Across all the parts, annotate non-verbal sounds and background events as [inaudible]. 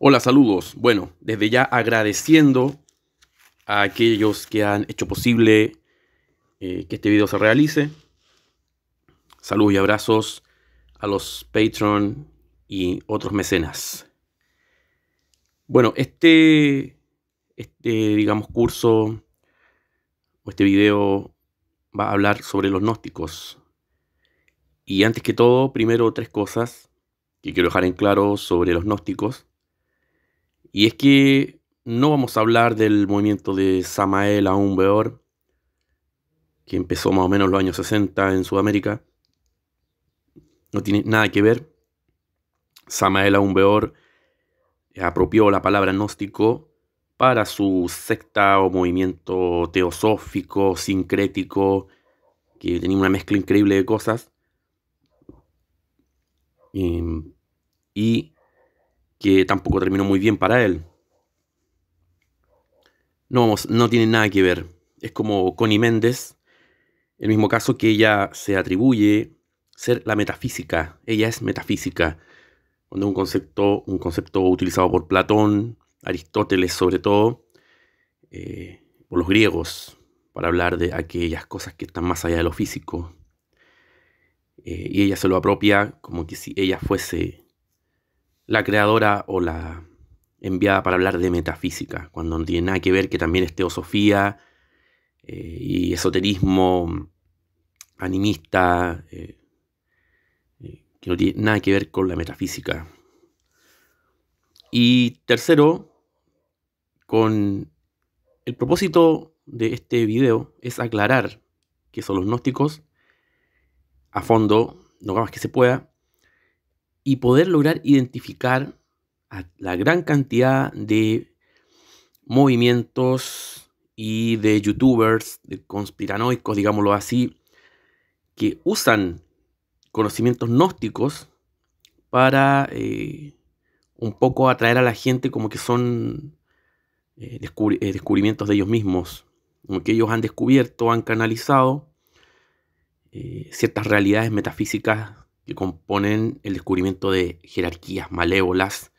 Hola, saludos. Bueno, desde ya agradeciendo a aquellos que han hecho posible eh, que este video se realice. Saludos y abrazos a los Patreon y otros mecenas. Bueno, este, este digamos, curso o este video va a hablar sobre los gnósticos. Y antes que todo, primero tres cosas que quiero dejar en claro sobre los gnósticos. Y es que no vamos a hablar del movimiento de Samael Aún Beor, que empezó más o menos los años 60 en Sudamérica. No tiene nada que ver. Samael Aún Beor apropió la palabra gnóstico para su secta o movimiento teosófico, sincrético, que tenía una mezcla increíble de cosas. Em, y que tampoco terminó muy bien para él. No, no tiene nada que ver. Es como Connie Méndez, el mismo caso que ella se atribuye ser la metafísica. Ella es metafísica, donde un concepto, un concepto utilizado por Platón, Aristóteles sobre todo, eh, por los griegos, para hablar de aquellas cosas que están más allá de lo físico. Eh, y ella se lo apropia como que si ella fuese la creadora o la enviada para hablar de metafísica, cuando no tiene nada que ver que también es teosofía eh, y esoterismo animista, eh, eh, que no tiene nada que ver con la metafísica. Y tercero, con el propósito de este video es aclarar que son los gnósticos a fondo, lo más que se pueda, y poder lograr identificar a la gran cantidad de movimientos y de youtubers, de conspiranoicos, digámoslo así, que usan conocimientos gnósticos para eh, un poco atraer a la gente como que son eh, eh, descubrimientos de ellos mismos, como que ellos han descubierto, han canalizado ciertas realidades metafísicas que componen el descubrimiento de jerarquías malévolas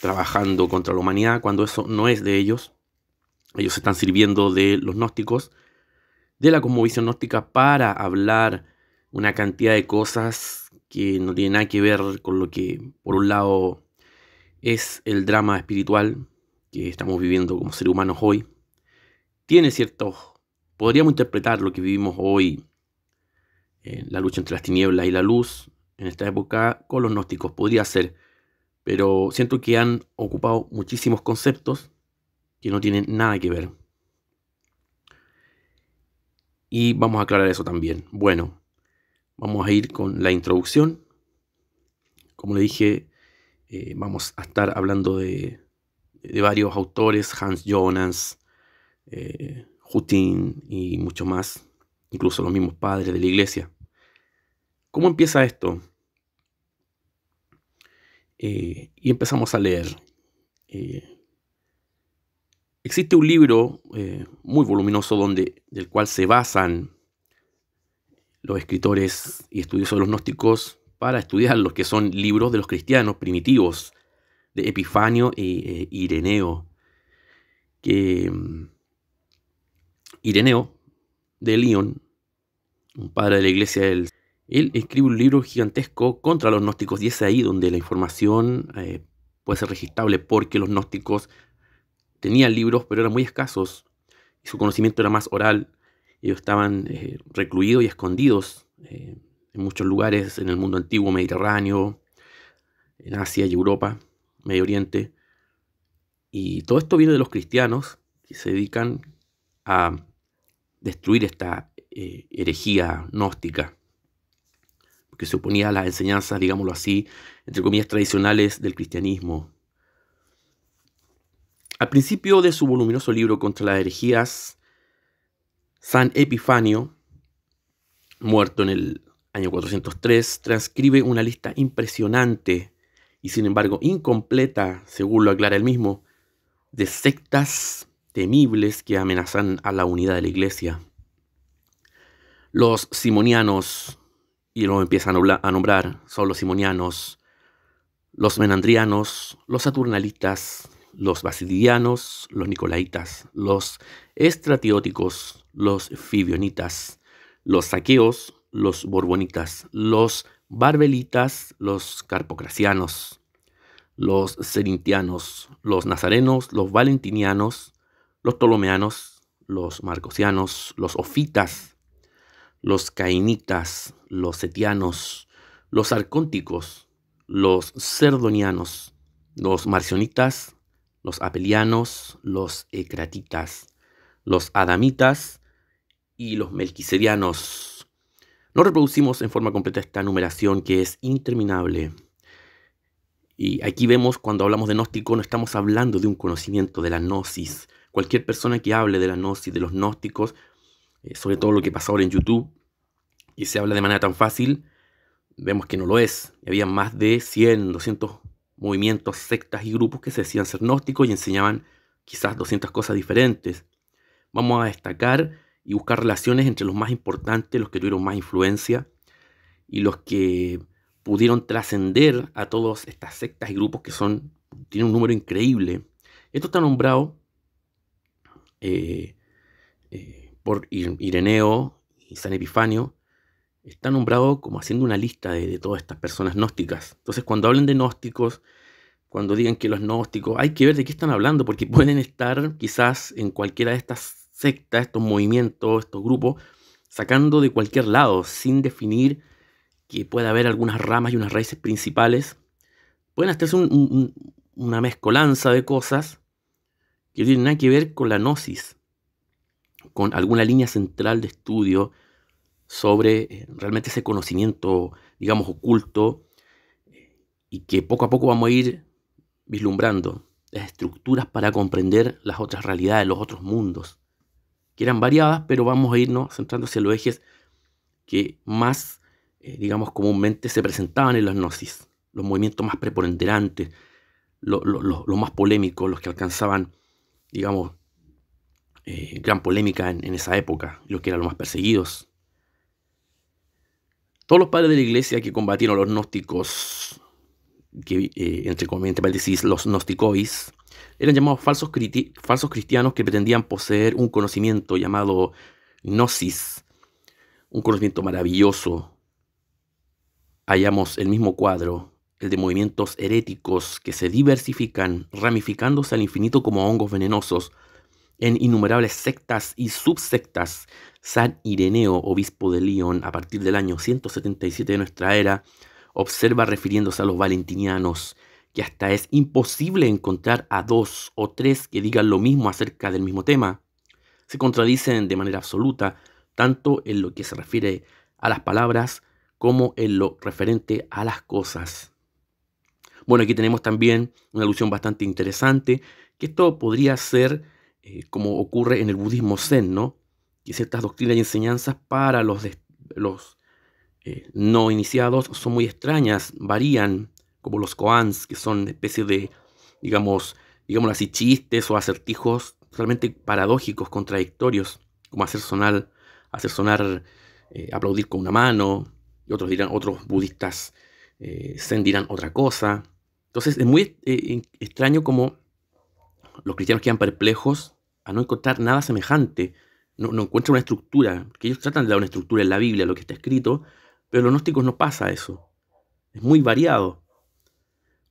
trabajando contra la humanidad cuando eso no es de ellos. Ellos están sirviendo de los gnósticos, de la cosmovisión gnóstica para hablar una cantidad de cosas que no tienen nada que ver con lo que, por un lado, es el drama espiritual que estamos viviendo como seres humanos hoy. Tiene ciertos, podríamos interpretar lo que vivimos hoy eh, la lucha entre las tinieblas y la luz en esta época con los gnósticos, podría ser, pero siento que han ocupado muchísimos conceptos que no tienen nada que ver. Y vamos a aclarar eso también. Bueno, vamos a ir con la introducción. Como le dije, eh, vamos a estar hablando de, varios autores, Hans Jonas, eh, y mucho más incluso los mismos padres de la iglesia. ¿Cómo empieza esto? Eh, y empezamos a leer. Eh, existe un libro eh, muy voluminoso donde, del cual se basan los escritores y estudiosos de los gnósticos para estudiar los que son libros de los cristianos primitivos, de Epifanio e, Ireneo. Mm, Ireneo de León un padre de la iglesia él. Él escribe un libro gigantesco contra los gnósticos y es ahí donde la información eh, puede ser registrable porque los gnósticos tenían libros pero eran muy escasos y su conocimiento era más oral. Ellos estaban eh, recluidos y escondidos eh, en muchos lugares en el mundo antiguo, Mediterráneo, en Asia y Europa, Medio Oriente. Y todo esto viene de los cristianos que se dedican a destruir esta eh, herejía gnóstica, que se oponía a las enseñanzas, digámoslo así, entre comillas, tradicionales del cristianismo. Al principio de su voluminoso libro contra las herejías, San Epifanio, muerto en el año 403, transcribe una lista impresionante y sin embargo incompleta, según lo aclara él mismo, de sectas temibles que amenazan a la unidad de la iglesia los simonianos, y lo empiezan a nombrar, son los simonianos, los menandrianos, los saturnalitas, los Basidianos, los nicolaitas, los estratióticos, los fibionitas, los saqueos, los borbonitas, los barbelitas, los carpocracianos, los Cerintianos, los nazarenos, los valentinianos, los ptolomeanos, los marcosianos, los ofitas, los cainitas, los setianos, los arcónticos, los cerdonianos, los marcionitas, los apelianos, los ecratitas, los adamitas y los melquiserianos. No reproducimos en forma completa esta numeración que es interminable. Y aquí vemos cuando hablamos de gnóstico no estamos hablando de un conocimiento de la gnosis. Cualquier persona que hable de la gnosis, de los gnósticos, eh, sobre todo lo que pasa ahora en YouTube, y se habla de manera tan fácil, vemos que no lo es. Había más de 100, 200 movimientos, sectas y grupos que se decían ser gnósticos y enseñaban quizás 200 cosas diferentes. Vamos a destacar y buscar relaciones entre los más importantes, los que tuvieron más influencia y los que pudieron trascender a todas estas sectas y grupos que son tienen un número increíble. Esto está nombrado eh, eh, por Ireneo y San Epifanio, está nombrado como haciendo una lista de, todas estas personas gnósticas. Entonces, cuando hablen de gnósticos, cuando digan que los gnósticos, hay que ver de qué están hablando, porque [laughs] pueden estar quizás en cualquiera de estas sectas, estos movimientos, estos grupos, sacando de cualquier lado, sin definir que pueda haber algunas ramas y unas raíces principales. Pueden hacerse una mezcolanza de cosas que no tienen nada que ver con la gnosis con alguna línea central de estudio sobre eh, realmente ese conocimiento, digamos, oculto y que poco a poco vamos a ir vislumbrando las estructuras para comprender las otras realidades, los otros mundos, que eran variadas, pero vamos a irnos centrándose en los ejes que más, eh, digamos, comúnmente se presentaban en la gnosis, los movimientos más preponderantes, los más polémicos, los que alcanzaban, digamos, eh, gran polémica en, esa época, los que eran los más perseguidos. Todos los padres de la iglesia que combatieron a los gnósticos, que eh, entre comillas, los gnosticois, eran llamados falsos, falsos cristianos que pretendían poseer un conocimiento llamado gnosis, un conocimiento maravilloso. Hallamos el mismo cuadro, el de movimientos heréticos que se diversifican, ramificándose al infinito como hongos venenosos, en innumerables sectas y subsectas. San Ireneo, obispo de León, a partir del año 177 de nuestra era, observa refiriéndose a los valentinianos que hasta es imposible encontrar a dos o tres que digan lo mismo acerca del mismo tema. Se contradicen de manera absoluta, tanto en lo que se refiere a las palabras como en lo referente a las cosas. Bueno, aquí tenemos también una alusión bastante interesante, que esto podría ser eh, como ocurre en el budismo zen, ¿no? Que ciertas doctrinas y enseñanzas para los, los eh, no iniciados son muy extrañas, varían, como los koans, que son especie de, digamos, digamos así, chistes o acertijos realmente paradójicos, contradictorios, como hacer sonar, hacer sonar eh, aplaudir con una mano, y otros dirán, otros budistas zen dirán otra cosa. Entonces es muy extraño como los cristianos quedan perplejos a no encontrar nada semejante. No, encuentra una estructura, que ellos tratan de dar una estructura en la Biblia, lo que está escrito, pero los gnósticos no pasa eso. Es muy variado.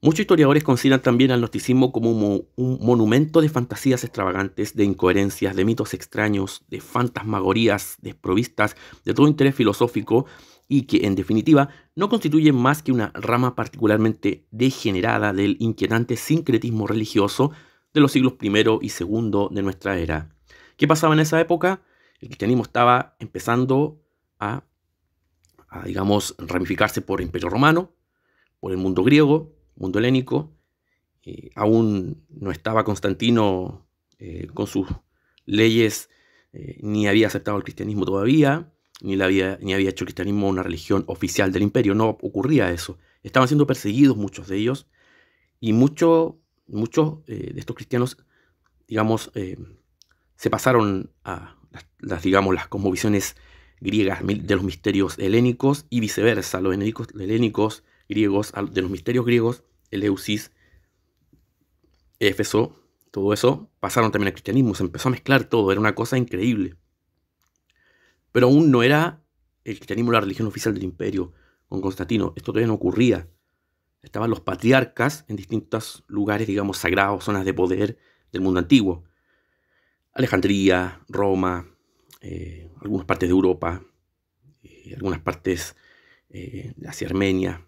Muchos historiadores consideran también al gnosticismo como un monumento de fantasías extravagantes, de incoherencias, de mitos extraños, de fantasmagorías desprovistas de todo interés filosófico y que, en definitiva, no constituye más que una rama particularmente degenerada del inquietante sincretismo religioso de los siglos I y II de nuestra era. ¿Qué pasaba en esa época? El cristianismo estaba empezando a, digamos, ramificarse por el Imperio Romano, por el mundo griego, mundo helénico. aún no estaba Constantino eh, con sus leyes, eh, ni había aceptado el cristianismo todavía, ni, la había, ni había hecho el cristianismo una religión oficial del imperio. No ocurría eso. Estaban siendo perseguidos muchos de ellos y mucho muchos eh, de estos cristianos, digamos, eh, se pasaron a las, digamos, las cosmovisiones griegas de los misterios helénicos y viceversa, los helénicos, griegos, de los misterios griegos, Eleusis, Éfeso, todo eso, pasaron también al cristianismo, se empezó a mezclar todo, era una cosa increíble. Pero aún no era el cristianismo la religión oficial del imperio con Constantino, esto todavía no ocurría estaban los patriarcas en distintos lugares, digamos, sagrados, zonas de poder del mundo antiguo. Alejandría, Roma, eh, algunas partes de Europa, eh, algunas partes hacia eh, Armenia.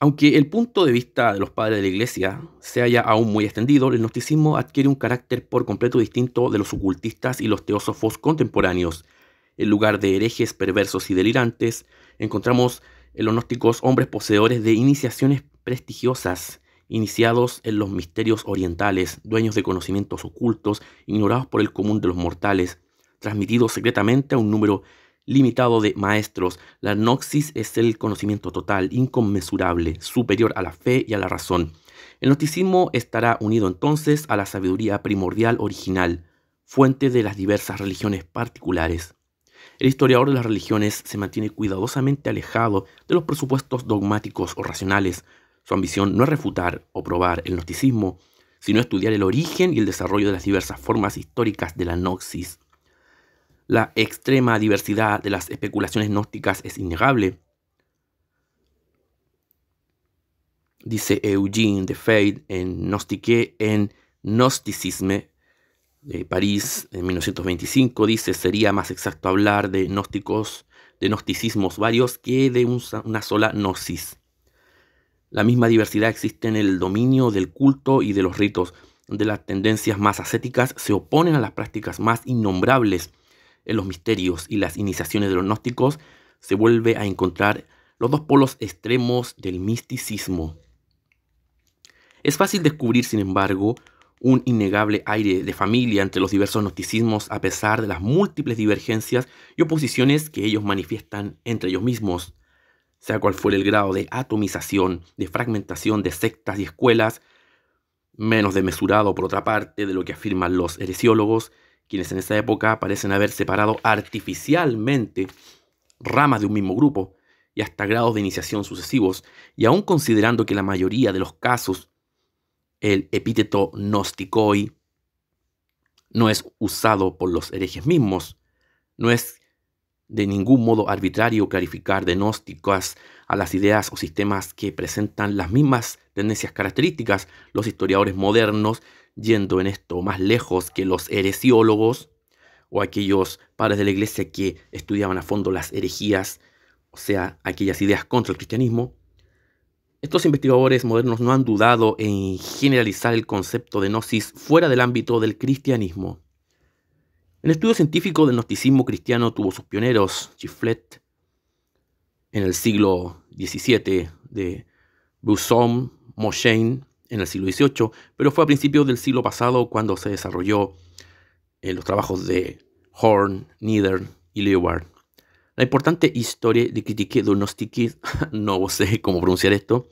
Aunque el punto de vista de los padres de la Iglesia se haya aún muy extendido, el gnosticismo adquiere un carácter por completo distinto de los ocultistas y los teósofos contemporáneos, en lugar de herejes perversos y delirantes, encontramos en los gnósticos hombres poseedores de iniciaciones prestigiosas, iniciados en los misterios orientales, dueños de conocimientos ocultos, ignorados por el común de los mortales, transmitidos secretamente a un número limitado de maestros. La gnosis es el conocimiento total, inconmensurable, superior a la fe y a la razón. El gnosticismo estará unido entonces a la sabiduría primordial original, fuente de las diversas religiones particulares. El historiador de las religiones se mantiene cuidadosamente alejado de los presupuestos dogmáticos o racionales. Su ambición no es refutar o probar el gnosticismo, sino estudiar el origen y el desarrollo de las diversas formas históricas de la gnosis. La extrema diversidad de las especulaciones gnósticas es innegable. Dice Eugene de Fade en Gnostique en Gnosticisme de París en 1925, dice, sería más exacto hablar de gnósticos, de gnosticismos varios que de una sola gnosis. La misma diversidad existe en el dominio del culto y de los ritos, De las tendencias más ascéticas se oponen a las prácticas más innombrables en los misterios y las iniciaciones de los gnósticos, se vuelve a encontrar los dos polos extremos del misticismo. Es fácil descubrir, sin embargo, un innegable aire de familia entre los diversos gnosticismos a pesar de las múltiples divergencias y oposiciones que ellos manifiestan entre ellos mismos. Sea cual fuera el grado de atomización, de fragmentación de sectas y escuelas, menos desmesurado por otra parte de lo que afirman los heresiólogos, quienes en esa época parecen haber separado artificialmente ramas de un mismo grupo y hasta grados de iniciación sucesivos, y aún considerando que la mayoría de los casos el epíteto gnosticoi no es usado por los herejes mismos, no es de ningún modo arbitrario calificar de gnósticas a las ideas o sistemas que presentan las mismas tendencias características los historiadores modernos, yendo en esto más lejos que los heresiólogos o aquellos padres de la iglesia que estudiaban a fondo las herejías, o sea, aquellas ideas contra el cristianismo, estos investigadores modernos no han dudado en generalizar el concepto de gnosis fuera del ámbito del cristianismo. El estudio científico del gnosticismo cristiano tuvo sus pioneros, Chiflet, en el siglo XVII, de Busson, Moshein en el siglo XVIII, pero fue a principios del siglo pasado cuando se desarrolló en eh, los trabajos de Horn, Nieder y Leeward. La importante historia de Critique Diagnostique, [laughs] no sé cómo pronunciar esto,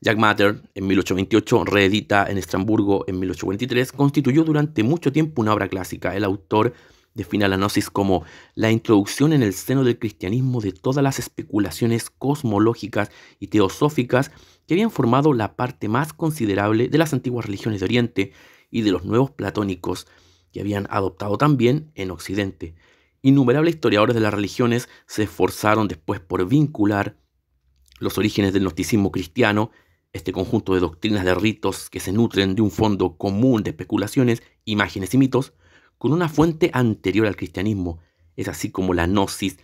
Jack Matter en 1828, reedita en Estrasburgo en 1843, constituyó durante mucho tiempo una obra clásica. El autor define la gnosis como la introducción en el seno del cristianismo de todas las especulaciones cosmológicas y teosóficas que habían formado la parte más considerable de las antiguas religiones de Oriente y de los nuevos platónicos que habían adoptado también en Occidente. Innumerables historiadores de las religiones se esforzaron después por vincular los orígenes del gnosticismo cristiano, este conjunto de doctrinas de ritos que se nutren de un fondo común de especulaciones, imágenes y mitos, con una fuente anterior al cristianismo. Es así como la gnosis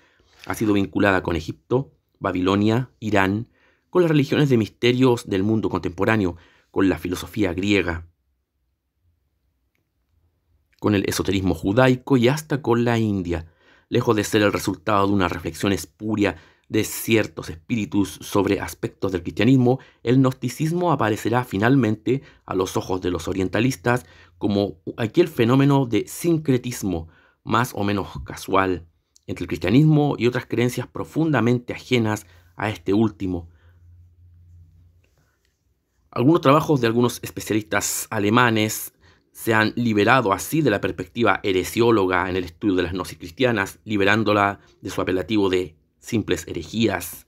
ha sido vinculada con Egipto, Babilonia, Irán, con las religiones de misterios del mundo contemporáneo, con la filosofía griega, con el esoterismo judaico y hasta con la India, lejos de ser el resultado de una reflexión espuria de ciertos espíritus sobre aspectos del cristianismo, el gnosticismo aparecerá finalmente a los ojos de los orientalistas como aquel fenómeno de sincretismo más o menos casual entre el cristianismo y otras creencias profundamente ajenas a este último. Algunos trabajos de algunos especialistas alemanes se han liberado así de la perspectiva heresióloga en el estudio de las gnosis cristianas, liberándola de su apelativo de simples herejías.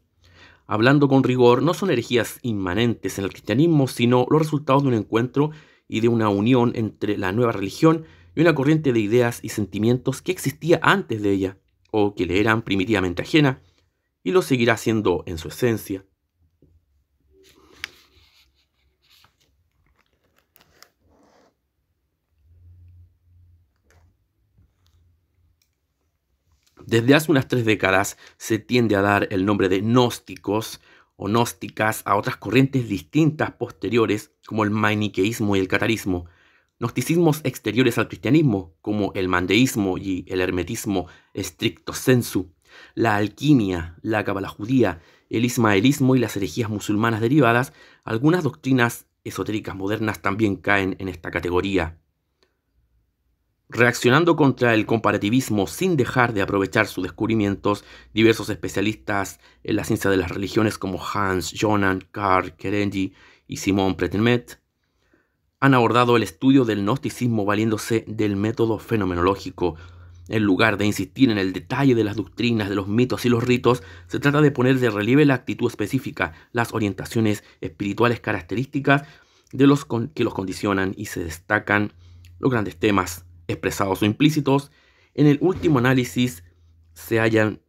Hablando con rigor, no son herejías inmanentes en el cristianismo, sino los resultados de un encuentro y de una unión entre la nueva religión y una corriente de ideas y sentimientos que existía antes de ella, o que le eran primitivamente ajena, y lo seguirá siendo en su esencia. Desde hace unas tres décadas se tiende a dar el nombre de gnósticos o gnósticas a otras corrientes distintas posteriores como el maniqueísmo y el catarismo, gnosticismos exteriores al cristianismo como el mandeísmo y el hermetismo stricto sensu, la alquimia, la cabala judía, el ismaelismo y las herejías musulmanas derivadas, algunas doctrinas esotéricas modernas también caen en esta categoría. Reaccionando contra el comparativismo sin dejar de aprovechar sus descubrimientos, diversos especialistas en la ciencia de las religiones como Hans Jonan, Karl, Kerenji y Simon Pretenmet han abordado el estudio del gnosticismo valiéndose del método fenomenológico. En lugar de insistir en el detalle de las doctrinas, de los mitos y los ritos, se trata de poner de relieve la actitud específica, las orientaciones espirituales características de los que los condicionan y se destacan los grandes temas expresados o implícitos, en el último análisis se hallan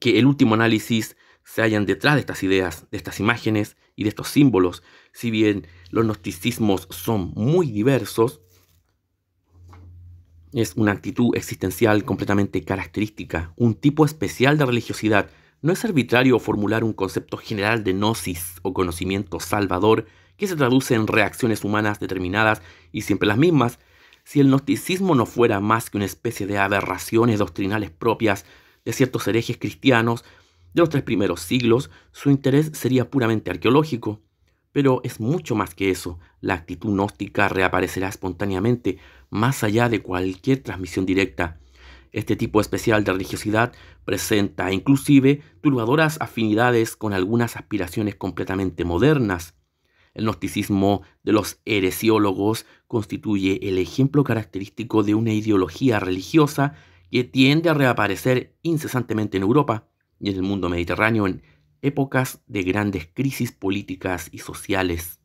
que el último análisis se hallan detrás de estas ideas, de estas imágenes y de estos símbolos. Si bien los gnosticismos son muy diversos, es una actitud existencial completamente característica, un tipo especial de religiosidad. No es arbitrario formular un concepto general de gnosis o conocimiento salvador que se traduce en reacciones humanas determinadas y siempre las mismas, si el gnosticismo no fuera más que una especie de aberraciones doctrinales propias de ciertos herejes cristianos de los tres primeros siglos, su interés sería puramente arqueológico. Pero es mucho más que eso. La actitud gnóstica reaparecerá espontáneamente, más allá de cualquier transmisión directa. Este tipo especial de religiosidad presenta inclusive turbadoras afinidades con algunas aspiraciones completamente modernas. El gnosticismo de los heresiólogos constituye el ejemplo característico de una ideología religiosa que tiende a reaparecer incesantemente en Europa y en el mundo mediterráneo en épocas de grandes crisis políticas y sociales.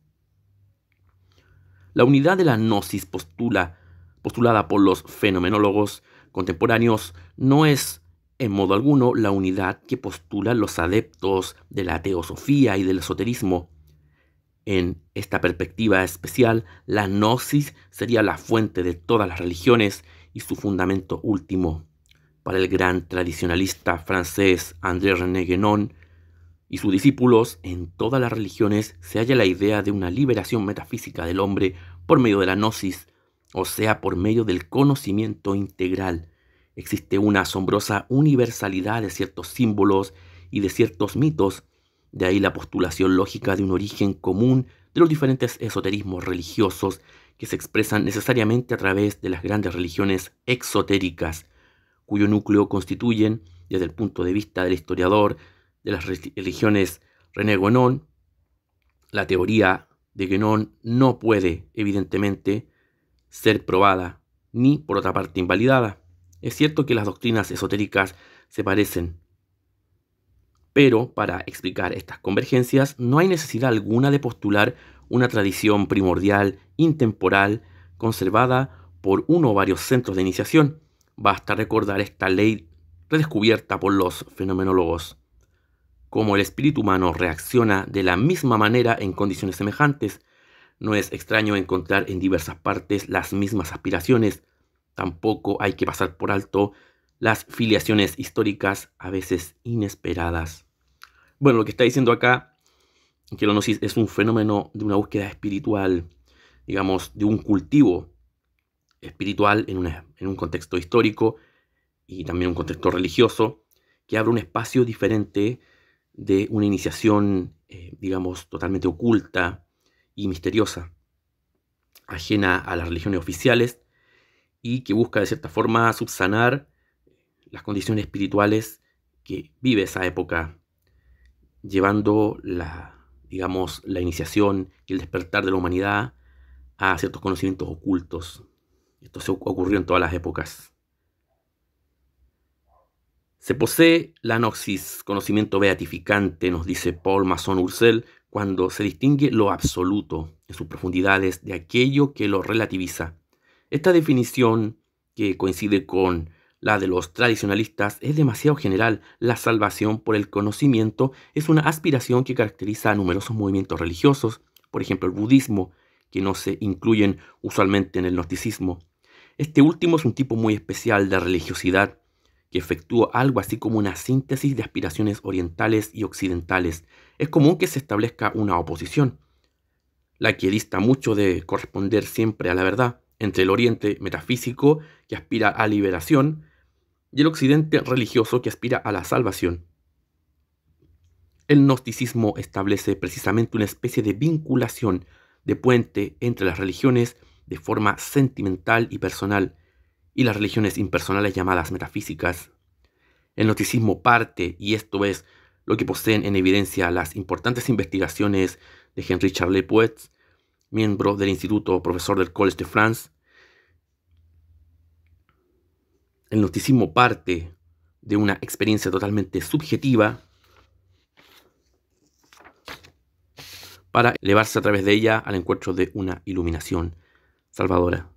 La unidad de la gnosis postula, postulada por los fenomenólogos contemporáneos no es en modo alguno la unidad que postulan los adeptos de la teosofía y del esoterismo, en esta perspectiva especial, la gnosis sería la fuente de todas las religiones y su fundamento último. Para el gran tradicionalista francés André René Guénon y sus discípulos, en todas las religiones se halla la idea de una liberación metafísica del hombre por medio de la gnosis, o sea, por medio del conocimiento integral. Existe una asombrosa universalidad de ciertos símbolos y de ciertos mitos de ahí la postulación lógica de un origen común de los diferentes esoterismos religiosos que se expresan necesariamente a través de las grandes religiones exotéricas, cuyo núcleo constituyen, desde el punto de vista del historiador de las religiones René Guénon, la teoría de Guénon no puede, evidentemente, ser probada ni, por otra parte, invalidada. Es cierto que las doctrinas esotéricas se parecen, pero para explicar estas convergencias no hay necesidad alguna de postular una tradición primordial, intemporal, conservada por uno o varios centros de iniciación. Basta recordar esta ley redescubierta por los fenomenólogos. Como el espíritu humano reacciona de la misma manera en condiciones semejantes, no es extraño encontrar en diversas partes las mismas aspiraciones. Tampoco hay que pasar por alto las filiaciones históricas a veces inesperadas. Bueno, lo que está diciendo acá, que la es un fenómeno de una búsqueda espiritual, digamos, de un cultivo espiritual en, un contexto histórico y también un contexto religioso, que abre un espacio diferente de una iniciación, eh, digamos, totalmente oculta y misteriosa, ajena a las religiones oficiales, y que busca de cierta forma subsanar las condiciones espirituales que vive esa época, llevando la, digamos, la iniciación y el despertar de la humanidad a ciertos conocimientos ocultos. Esto se ocurrió en todas las épocas. Se posee la noxis, conocimiento beatificante, nos dice Paul Masson Ursel, cuando se distingue lo absoluto en sus profundidades de aquello que lo relativiza. Esta definición, que coincide con la de los tradicionalistas es demasiado general. La salvación por el conocimiento es una aspiración que caracteriza a numerosos movimientos religiosos, por ejemplo el budismo, que no se incluyen usualmente en el gnosticismo. Este último es un tipo muy especial de religiosidad, que efectúa algo así como una síntesis de aspiraciones orientales y occidentales. Es común que se establezca una oposición, la que dista mucho de corresponder siempre a la verdad, entre el oriente metafísico, que aspira a liberación, y el occidente religioso que aspira a la salvación. El gnosticismo establece precisamente una especie de vinculación de puente entre las religiones de forma sentimental y personal y las religiones impersonales llamadas metafísicas. El gnosticismo parte, y esto es lo que poseen en evidencia las importantes investigaciones de Henry Charlet Poets, miembro del Instituto Profesor del College de France, el noticismo parte de una experiencia totalmente subjetiva para elevarse a través de ella al encuentro de una iluminación salvadora.